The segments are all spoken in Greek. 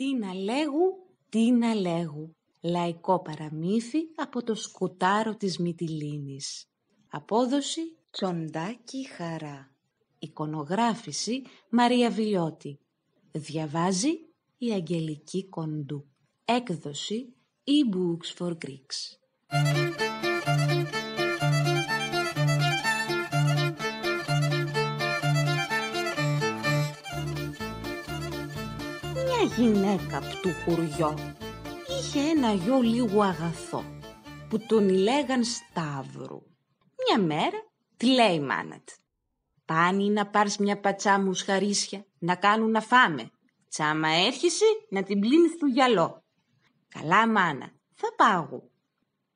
Τι να λέγου, τι να λέγου. Λαϊκό παραμύθι από το σκουτάρο της Μυτιλίνης. Απόδοση Τσοντάκη Χαρά. Εικονογράφηση Μαρία Βιλιώτη. Διαβάζει η Αγγελική Κοντού. Έκδοση e-books for Greeks. μια γυναίκα απ' του χουριό είχε ένα γιο λίγο αγαθό που τον λέγαν Σταύρου. Μια μέρα τη λέει η μάνα να πάρεις μια πατσά μου σχαρίσια να κάνουν να φάμε. Τσάμα έρχεσαι να την πλύνεις του γυαλό. Καλά μάνα, θα πάγω.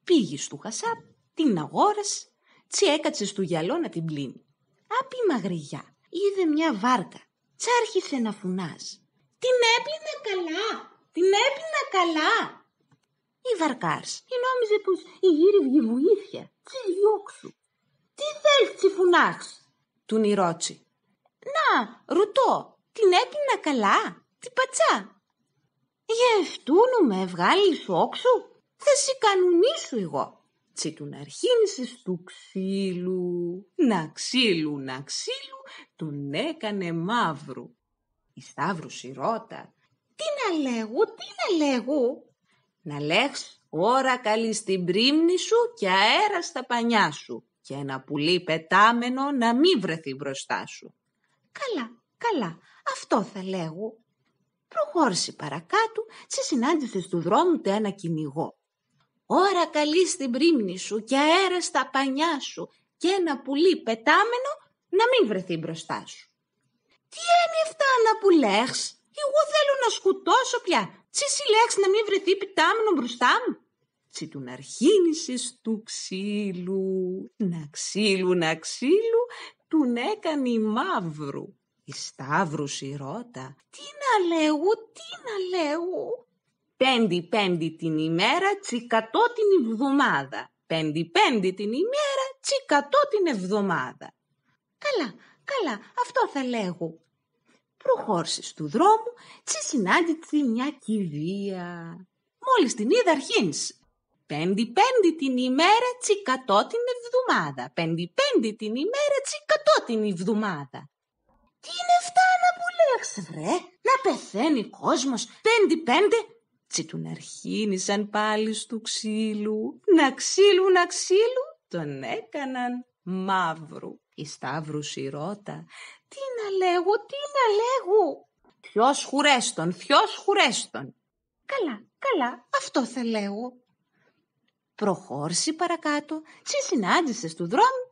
πήγες στο χασάπ, την αγόρασε, τσι έκατσε στο γυαλό να την πλύνει. Άπη μαγριά, είδε μια βάρκα, τσάρχισε να φουνάζει. Την έπλυνα καλά. Την έπλυνα καλά. Η Βαρκάρ η νόμιζε πως η γύρι βγει βοήθεια. Τι διώξου. Τι θέλεις τσιφουνάξ. Του νηρότσι. Να, ρωτώ, Την έπλυνα καλά. Τι πατσά. Για με βγάλει όξου. Θα κανονίσω εγώ τσι του αρχίνησε του ξύλου. Να ξύλου, να ξύλου, τον έκανε μαύρου η Σταύρουση ρώτα. Τι να λέγω, τι να λέγω. Να λέξ ώρα καλή στην πρίμνη σου και αέρα στα πανιά σου και ένα πουλί πετάμενο να μη βρεθεί μπροστά σου. Καλά, καλά, αυτό θα λέγω. Προχώρησε παρακάτω σε συνάντησε του δρόμου του ένα κυνηγό. Ώρα καλή στην πρίμνη σου και αέρα στα πανιά σου και ένα πουλί πετάμενο να μην βρεθεί μπροστά σου. Τι είναι αυτά λες. Εγώ θέλω να σκουτώσω πια. Τι συλλέξ να μην βρεθεί πιτάμνο μπροστά μου. Τσι του του ξύλου. Να ξύλου, να ξύλου, του έκανε η μαύρου. Η σταύρου ρώτα. Τι να λέω; τι να λέω; Πέντη πέντη την ημέρα, τσικατό την εβδομάδα. Πέντη πέντη την ημέρα, τσικατό την εβδομάδα. Καλά, καλά, αυτό θα λέγω προχώρησες του δρόμου και συνάντησε μια κηδεία. Μόλις την είδα αρχίνησε. Πέντε-πέντε την ημέρα τσι κατώ την εβδομάδα. Πέντε-πέντε την ημέρα τσι κατώ την εβδομάδα. Τι είναι αυτά να λέξε βρε, να πεθαίνει κόσμος πέντε-πέντε τσι τον αρχίνησαν πάλι στου ξύλου. Να ξύλου, να ξύλου, τον έκαναν μαύρου. Η Σταύρου Σιρώτα τι να λέγω, τι να λέγω. Ποιος χουρέστον, ποιος χουρέστον. Καλά, καλά, αυτό θα λέγω. Προχώρησε παρακάτω και συνάντησε στο δρόμο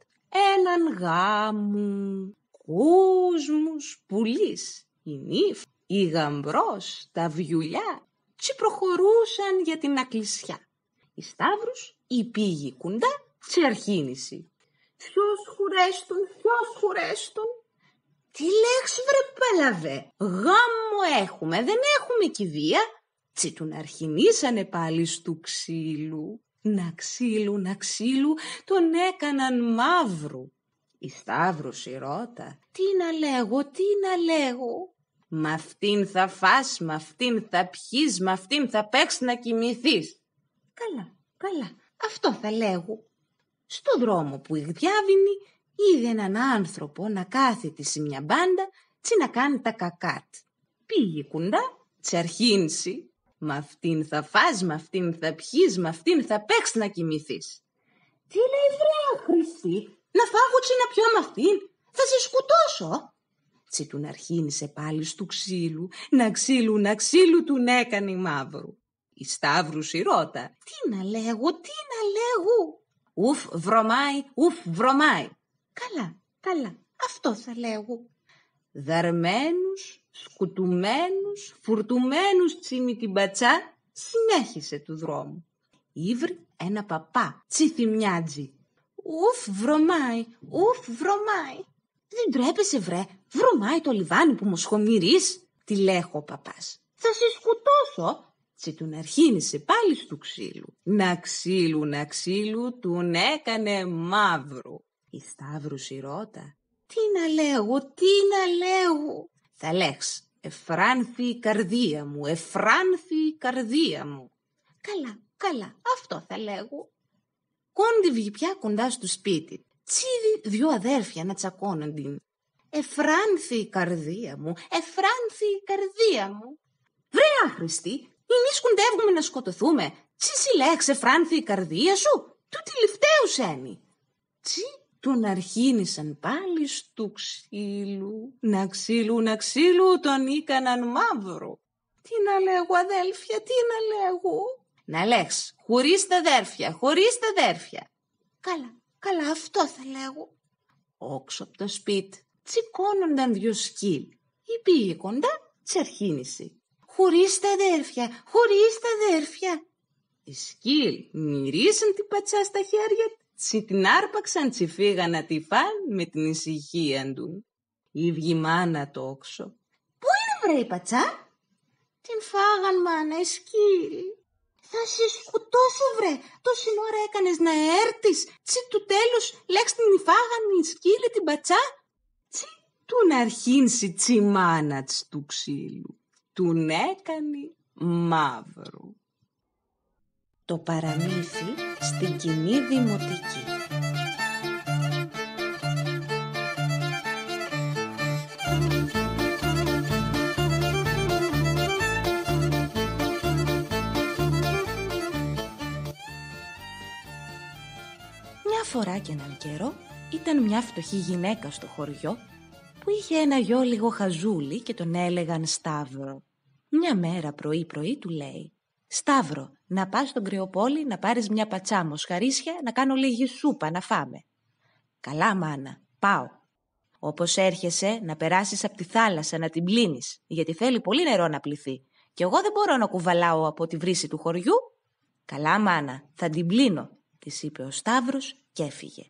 έναν γάμου. Κούσμους πουλής, η νύφ, η γαμπρός, τα βιουλιά Τσι προχωρούσαν για την ακλησιά. Η Σταύρους η πήγη κουντά τσι αρχίνηση. Ποιος χουρέστον, ποιος χουρέστον. Τι λέξη βρε παλαβέ, γάμο έχουμε, δεν έχουμε κηδεία. Τσι να αρχινήσανε πάλι στου ξύλου. Να ξύλου, να ξύλου, τον έκαναν μαύρου. Η Σταύρουση ρώτα, τι να λέγω, τι να λέγω. Μ' αυτήν θα φας, μ' αυτήν θα πιείς, μ' αυτήν θα παίξεις να κοιμηθείς. Καλά, καλά, αυτό θα λέγω. Στον δρόμο που η διάβηνη είδε έναν άνθρωπο να κάθεται σε μια μπάντα τσι να κάνει τα κακάτ. Πήγε κουντά, αρχίνσει. Μα αυτήν θα φας, μ' αυτήν θα πιείς, μα αυτήν θα παίξεις να κοιμηθείς». «Τι λέει βρέα, Χριστή, να φάγω τσι να πιω με αυτήν, θα σε σκουτώσω. Τσι τον αρχίνησε πάλι στου ξύλου, να ξύλου, να ξύλου του έκανε μαύρου. Η Σταύρους σιρώτα. «Τι να λέγω, τι να λέγω». «Ουφ βρωμάει, ουφ βρωμάει». Καλά, καλά, αυτό θα λέγω. Δαρμένους, σκουτουμένους, φουρτουμένους τσίμι την πατσά, συνέχισε του δρόμου. Ήβρι ένα παπά, τσιθιμιάτζι. Ουφ βρωμάει, ουφ βρωμάει. Δεν τρέπεσαι βρε, βρωμάει το λιβάνι που μου σχομυρίς», τη λέγω ο παπάς. Θα σε σκουτώσω», σκοτώσω, αρχίνησε πάλι στο ξύλου. Να ξύλου, να ξύλου, τον έκανε μαύρο. Η Σταύρουση ρώτα. Τι να λέγω, τι να λέγω. Θα λέξ, εφράνθη η καρδία μου, εφράνθη η καρδία μου. Καλά, καλά, αυτό θα λέγω. Κόντι βγει πια κοντά στο σπίτι. Τσίδι δυο αδέρφια να σκοτωθούμε. Εφράνθη η καρδία μου, εφράνθη η καρδία μου. Βρε άχρηστη, εμείς κοντευουμε να σκοτωθούμε. Τσι συλλέξε εφρανθη η καρδία σου, του τη λιφταίου σένη. Τσι τον αρχίνησαν πάλι στου ξύλου. Να ξύλου, να ξύλου τον ήκαναν μαύρο. Τι να λέγω αδέλφια, τι να λέγω. Να λέξ, χωρίς τα αδέρφια, χωρίς τα αδέρφια. Καλά, καλά αυτό θα λέγω. Όξω από το σπίτι τσικώνονταν δυο σκύλ. Η πήγε κοντά, τσερχίνησε. Χωρίς τα αδέρφια, χωρίς τα αδέρφια. Οι σκύλ μυρίσαν την πατσά στα χέρια Τσι την άρπαξαν τσι να τη φαν με την ησυχία του. Η βγημάνα όξο. Πού είναι βρε η πατσά? Την φάγαν μάνα η σκύλη. Θα σε σκουτώσω βρε. Τόση ώρα έκανες να έρθεις. Τσι του τέλους λέξ την φάγαν η σκύλη την πατσά. Τσι του να αρχίνσει τσι μάνα του ξύλου. Του έκανε μαύρο. Το παραμύθι στην κοινή δημοτική. Μια φορά και έναν καιρό ήταν μια φτωχή γυναίκα στο χωριό που είχε ένα γιο λίγο χαζούλι και τον έλεγαν Σταύρο. Μια μέρα πρωί-πρωί του λέει Σταύρο, να πας στον Κρεοπόλη να πάρεις μια πατσά μοσχαρίσια να κάνω λίγη σούπα να φάμε. Καλά μάνα, πάω. Όπως έρχεσαι να περάσεις από τη θάλασσα να την πλύνεις, γιατί θέλει πολύ νερό να πληθεί. Κι εγώ δεν μπορώ να κουβαλάω από τη βρύση του χωριού. Καλά μάνα, θα την πλύνω, της είπε ο Σταύρος και έφυγε.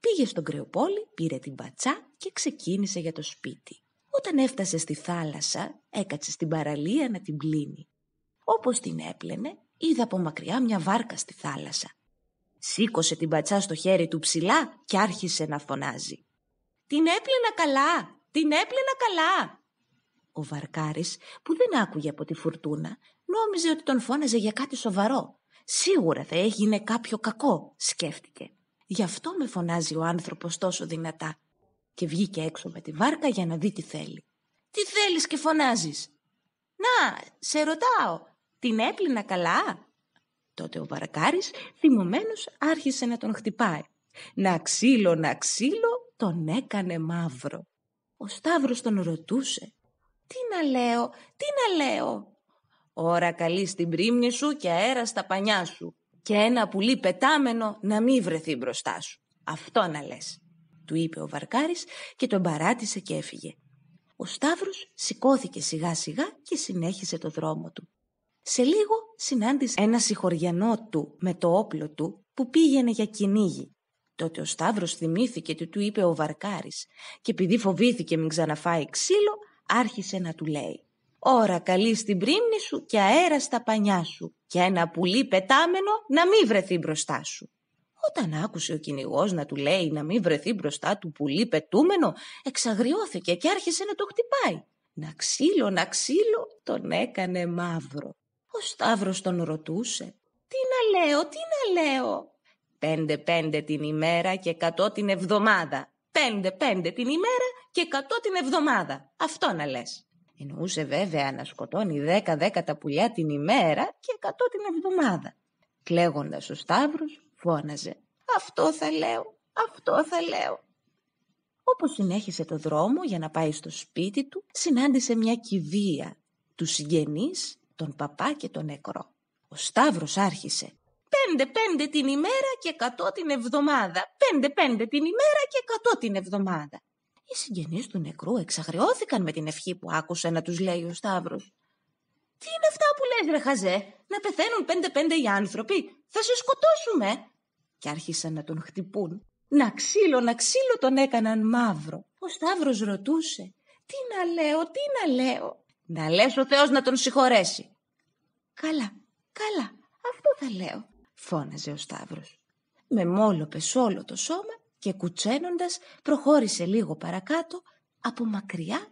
Πήγε στον Κρεοπόλη, πήρε την πατσά και ξεκίνησε για το σπίτι. Όταν έφτασε στη θάλασσα, έκατσε στην παραλία να την πλύνει. Όπως την έπλαινε, είδα από μακριά μια βάρκα στη θάλασσα. Σήκωσε την πατσά στο χέρι του ψηλά και άρχισε να φωνάζει. «Την έπλαινα καλά! Την έπλαινα καλά!» Ο Βαρκάρης, που δεν άκουγε από τη φουρτούνα, νόμιζε ότι τον φώναζε για κάτι σοβαρό. «Σίγουρα θα έγινε κάποιο κακό», σκέφτηκε. «Γι' αυτό με φωνάζει ο άνθρωπος τόσο δυνατά». Και βγήκε έξω με τη βάρκα για να δει τι θέλει. «Τι θέλεις και φωνάζεις» «Να, σε ρωτάω, την έπλυνα καλά. Τότε ο βαρκάρης θυμωμένος άρχισε να τον χτυπάει. Να ξύλο, να ξύλο, τον έκανε μαύρο. Ο Σταύρος τον ρωτούσε. Τι να λέω, τι να λέω. Ωρα καλή στην πρίμνη σου και αέρα στα πανιά σου. Και ένα πουλί πετάμενο να μην βρεθεί μπροστά σου. Αυτό να λες. Του είπε ο Βαρκάρης και τον παράτησε και έφυγε. Ο Σταύρος σηκώθηκε σιγά σιγά και συνέχισε το δρόμο του. Σε λίγο συνάντησε ένα συγχωριανό του με το όπλο του που πήγαινε για κυνήγι. Τότε ο Σταύρος θυμήθηκε τι του είπε ο Βαρκάρης και επειδή φοβήθηκε μην ξαναφάει ξύλο άρχισε να του λέει «Ωρα καλή στην πρίμνη σου και αέρα στα πανιά σου και ένα πουλί πετάμενο να μην βρεθεί μπροστά σου». Όταν άκουσε ο κυνηγός να του λέει να μην βρεθεί μπροστά του πουλί πετούμενο, εξαγριώθηκε και άρχισε να το χτυπάει. Να ξύλο, να ξύλο, τον έκανε μαύρο. Ο Σταύρος τον ρωτούσε «Τι να λέω, τι να λέω» «Πέντε πέντε την ημέρα και εκατό την εβδομάδα» «Πέντε πέντε την ημέρα και εκατό την εβδομάδα» Αυτό να λες Εννοούσε βέβαια να σκοτώνει δέκα δέκα τα πουλιά την ημέρα και εκατό την εβδομάδα Κλέγοντας ο Σταύρος φώναζε «Αυτό θα λέω, αυτό θα λέω» Όπως συνέχισε το δρόμο για να πάει στο σπίτι του, συνάντησε μια κηδεία τους συγγενείς τον παπά και τον νεκρό. Ο Σταύρος άρχισε «Πέντε-πέντε την ημέρα και εκατό την εβδομάδα, πέντε-πέντε την ημέρα και εκατό την εβδομάδα». Οι συγγενείς του νεκρού εξαγριώθηκαν με την ευχή που άκουσε να τους λέει ο Σταύρος. «Τι είναι αυτά που λες ρε χαζέ, να πεθαίνουν πέντε-πέντε οι άνθρωποι, θα σε σκοτώσουμε» και άρχισαν να τον χτυπούν. Να ξύλο, να ξύλο τον έκαναν μαύρο. Ο Σταύρος ρωτούσε «Τι να λέω, τι να λέω» «Να λες ο Θεός να τον συγχωρέσει» «Καλά, καλά, αυτό θα λέω», φώναζε ο Σταύρος. Με μόλοπε όλο το σώμα και κουτσένοντας προχώρησε λίγο παρακάτω, από μακριά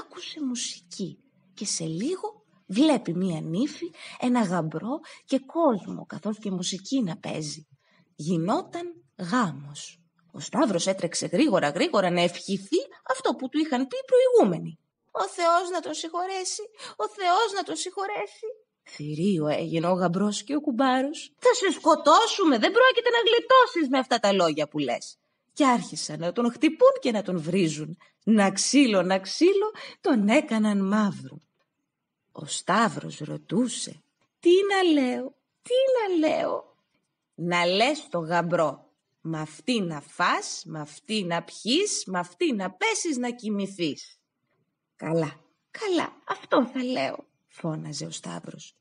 άκουσε μουσική και σε λίγο βλέπει μία νύφη, ένα γαμπρό και κόσμο καθώς και μουσική να παίζει. Γινόταν γάμος. Ο Σταύρος έτρεξε γρήγορα γρήγορα να ευχηθεί αυτό που του είχαν πει οι προηγούμενοι. «Ο Θεός να τον συγχωρέσει! Ο Θεός να τον συγχωρέσει!» Θηρίο έγινε ο γαμπρός και ο κουμπάρος. «Θα σε σκοτώσουμε, δεν πρόκειται να γλιτώσεις με αυτά τα λόγια που λες». Και άρχισαν να τον χτυπούν και να τον βρίζουν. Να ξύλο, να ξύλο, τον έκαναν μαύρο. Ο Σταύρος ρωτούσε «Τι να λέω, τι να λέω» «Να λες το γαμπρό, μ' αυτή να φας, μ' αυτή να πιείς, μ' αυτή να πέσεις να κοιμηθείς». «Καλά, καλά, αυτό θα λέω», φώναζε ο Σταύρος.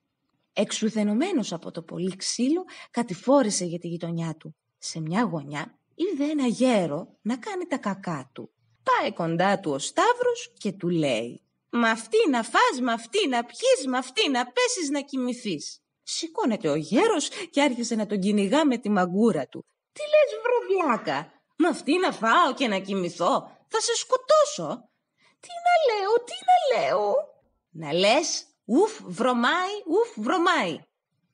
Εξουθενωμένος από το πολύ ξύλο, κατηφόρησε για τη γειτονιά του. Σε μια γωνιά είδε ένα γέρο να κάνει τα κακά του. Πάει κοντά του ο Σταύρος και του λέει «Μ' αυτή να φας, μ' αυτή να πιείς, μ' αυτή να πέσεις να κοιμηθείς». Σηκώνεται ο γέρος και άρχισε να τον κυνηγά με τη μαγκούρα του. «Τι λες βροβλάκα, μ' αυτή να φάω και να κοιμηθώ, θα σε σκοτώσω». «Τι να λέω, τι να λέω». «Να λες, Ουφ, βρωμάει, ουφ, βρωμάει.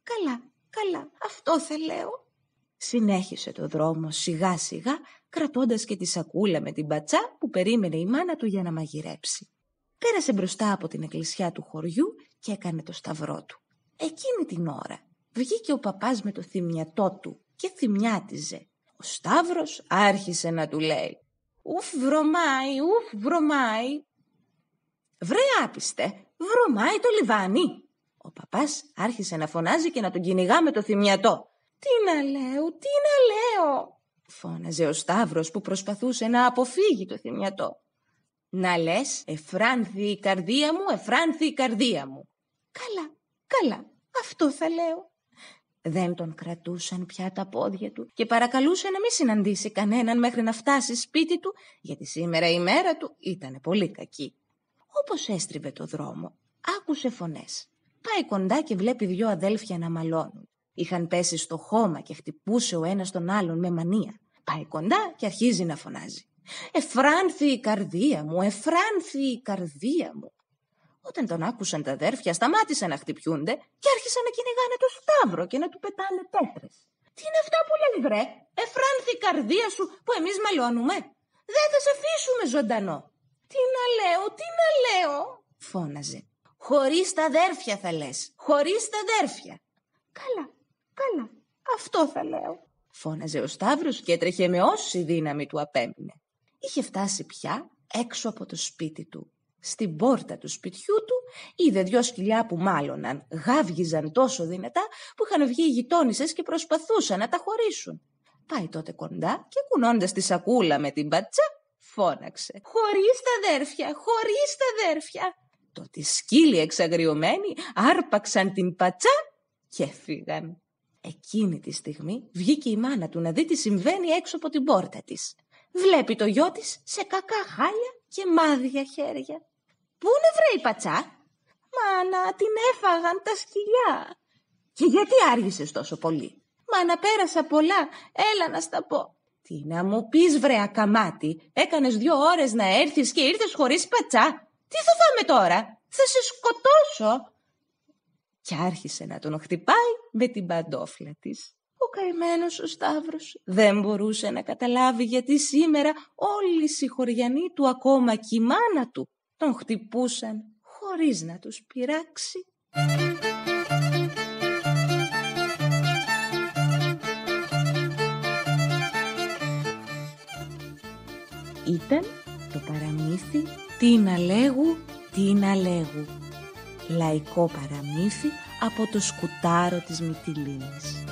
Καλά, καλά, αυτό θα λέω. Συνέχισε το δρόμο σιγά σιγά, κρατώντας και τη σακούλα με την πατσά που περίμενε η μάνα του για να μαγειρέψει. Πέρασε μπροστά από την εκκλησιά του χωριού και έκανε το σταυρό του. Εκείνη την ώρα βγήκε ο παπάς με το θυμιατό του και θυμιάτιζε. Ο Σταύρος άρχισε να του λέει «Ουφ βρωμάει, ουφ βρωμάει». «Βρε άπιστε, Βρωμάει το λιβάνι. Ο παπάς άρχισε να φωνάζει και να τον κυνηγά με το θυμιατό. «Τι να λέω, τι να λέω» φώναζε ο Σταύρος που προσπαθούσε να αποφύγει το θυμιατό. «Να λες, εφράνθη η καρδία μου, εφράνθη η καρδία μου». «Καλά, καλά, αυτό θα λέω». Δεν τον κρατούσαν πια τα πόδια του και παρακαλούσε να μην συναντήσει κανέναν μέχρι να φτάσει σπίτι του, γιατί σήμερα η μέρα του ήταν πολύ κακή. Όπως έστριβε το δρόμο, άκουσε φωνές. Πάει κοντά και βλέπει δύο αδέλφια να μαλώνουν. Είχαν πέσει στο χώμα και χτυπούσε ο ένας τον άλλον με μανία. Πάει κοντά και αρχίζει να φωνάζει. «Εφράνθη η καρδία μου, εφράνθη η καρδία μου». Όταν τον άκουσαν τα αδέρφια σταμάτησαν να χτυπιούνται και άρχισαν να κυνηγάνε το σταύρο και να του πετάνε πέτρε. «Τι είναι αυτά που λέει βρε, εφράνθη η καρδία σου που εμείς μαλώνουμε. Δεν θα σε αφήσουμε ζωντανό». Τι να λέω, τι να λέω, φώναζε. Χωρίς τα αδέρφια θα λες! χωρίς τα αδέρφια. Καλά, καλά, αυτό θα λέω, φώναζε ο Σταύρος και έτρεχε με όση δύναμη του απέμεινε. Είχε φτάσει πια έξω από το σπίτι του. Στην πόρτα του σπιτιού του είδε δυο σκυλιά που μάλωναν, γάβγιζαν τόσο δυνατά που είχαν βγει οι γειτόνισσες και προσπαθούσαν να τα χωρίσουν. Πάει τότε κοντά και κουνώντας τη σακούλα με την πατσά φώναξε. Χωρίς τα αδέρφια, χωρίς τα αδέρφια. Τότε σκύλοι εξαγριωμένοι άρπαξαν την πατσά και φύγαν. Εκείνη τη στιγμή βγήκε η μάνα του να δει τι συμβαίνει έξω από την πόρτα της. Βλέπει το γιο της σε κακά χάλια και μάδια χέρια. «Πού είναι βρε η πατσά» «Μάνα, την έφαγαν τα σκυλιά». «Και γιατί άργησες τόσο πολύ» «Μάνα, πέρασα πολλά, έλα να στα πω». Τι να μου πεις βρε ακαμάτι, έκανες δύο ώρες να έρθεις και ήρθες χωρίς πατσά. Τι θα φάμε τώρα, θα σε σκοτώσω. Και άρχισε να τον χτυπάει με την παντόφλα της. Ο καημένος ο Σταύρος δεν μπορούσε να καταλάβει γιατί σήμερα όλοι οι συγχωριανοί του ακόμα και η μάνα του τον χτυπούσαν χωρίς να τους πειράξει. το παραμύθι Τι Να λέγου, Τι Να λέγου» λαϊκό παραμύθι από το σκουτάρο της Μυτιλίνης.